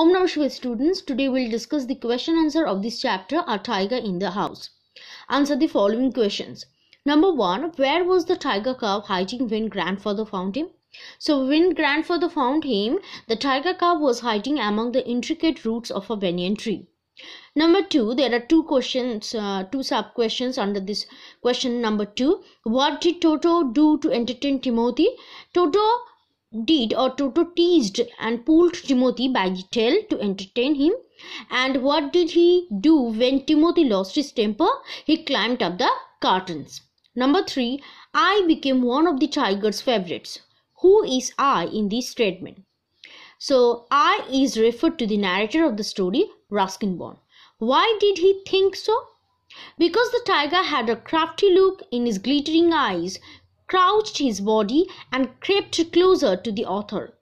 Om Namah students, today we'll discuss the question answer of this chapter, A Tiger in the House. Answer the following questions. Number 1. Where was the tiger cub hiding when grandfather found him? So when grandfather found him, the tiger cub was hiding among the intricate roots of a banyan tree. Number 2. There are two questions, uh, two sub-questions under this question number 2. What did Toto do to entertain Timothy? Toto did or Toto teased and pulled Timothy by the tail to entertain him. And what did he do when Timothy lost his temper? He climbed up the curtains. Number three, I became one of the tiger's favorites. Who is I in this statement? So, I is referred to the narrator of the story, Ruskin Bond. Why did he think so? Because the tiger had a crafty look in his glittering eyes, crouched his body and crept closer to the author.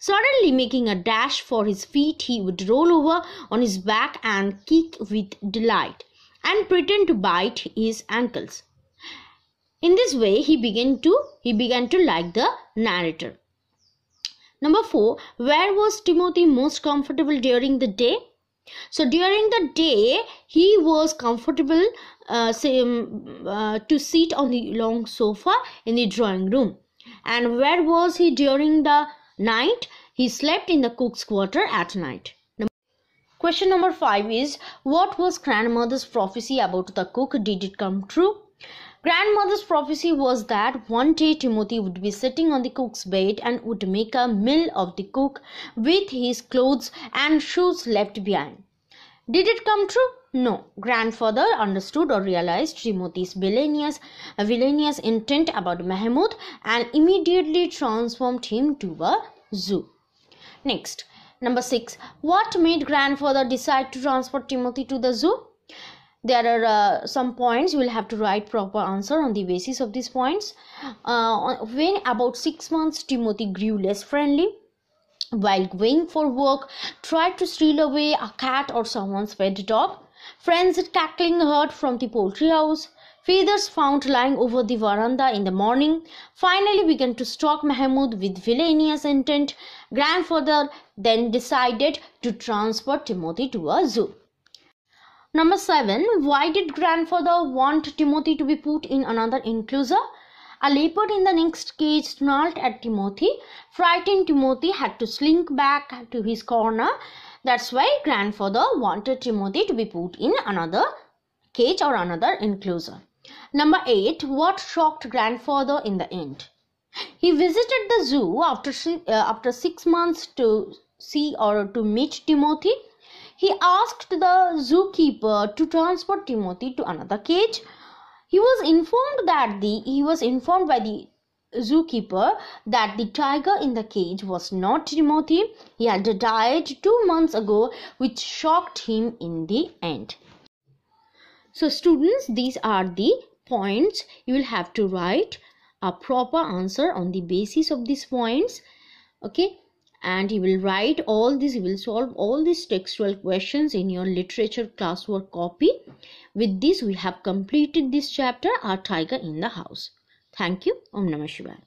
Suddenly making a dash for his feet, he would roll over on his back and kick with delight and pretend to bite his ankles. In this way, he began to he began to like the narrator. Number 4. Where was Timothy most comfortable during the day? So during the day, he was comfortable uh, uh, to sit on the long sofa in the drawing room. And where was he during the night? He slept in the cook's quarter at night. Question number five is What was grandmother's prophecy about the cook? Did it come true? Grandmother's prophecy was that one day Timothy would be sitting on the cook's bed and would make a meal of the cook with his clothes and shoes left behind. Did it come true? No. Grandfather understood or realized Timothy's villainous, villainous intent about Mahmud and immediately transformed him to a zoo. Next, number six. What made grandfather decide to transport Timothy to the zoo? there are uh, some points you will have to write proper answer on the basis of these points uh, when about six months timothy grew less friendly while going for work tried to steal away a cat or someone's pet dog friends tackling heard from the poultry house feathers found lying over the veranda in the morning finally began to stalk mahmoud with villainous intent grandfather then decided to transfer timothy to a zoo Number seven, why did grandfather want Timothy to be put in another enclosure? A leopard in the next cage snarled at Timothy. Frightened Timothy had to slink back to his corner. That's why grandfather wanted Timothy to be put in another cage or another enclosure. Number eight, what shocked grandfather in the end? He visited the zoo after, uh, after six months to see or to meet Timothy. He asked the zookeeper to transport Timothy to another cage. He was informed that the he was informed by the zookeeper that the tiger in the cage was not Timothy. He had died two months ago, which shocked him in the end. So, students, these are the points you will have to write a proper answer on the basis of these points. Okay, and you will write all these. You will solve all these textual questions in your literature classwork copy with this we have completed this chapter our tiger in the house thank you om namah shivaya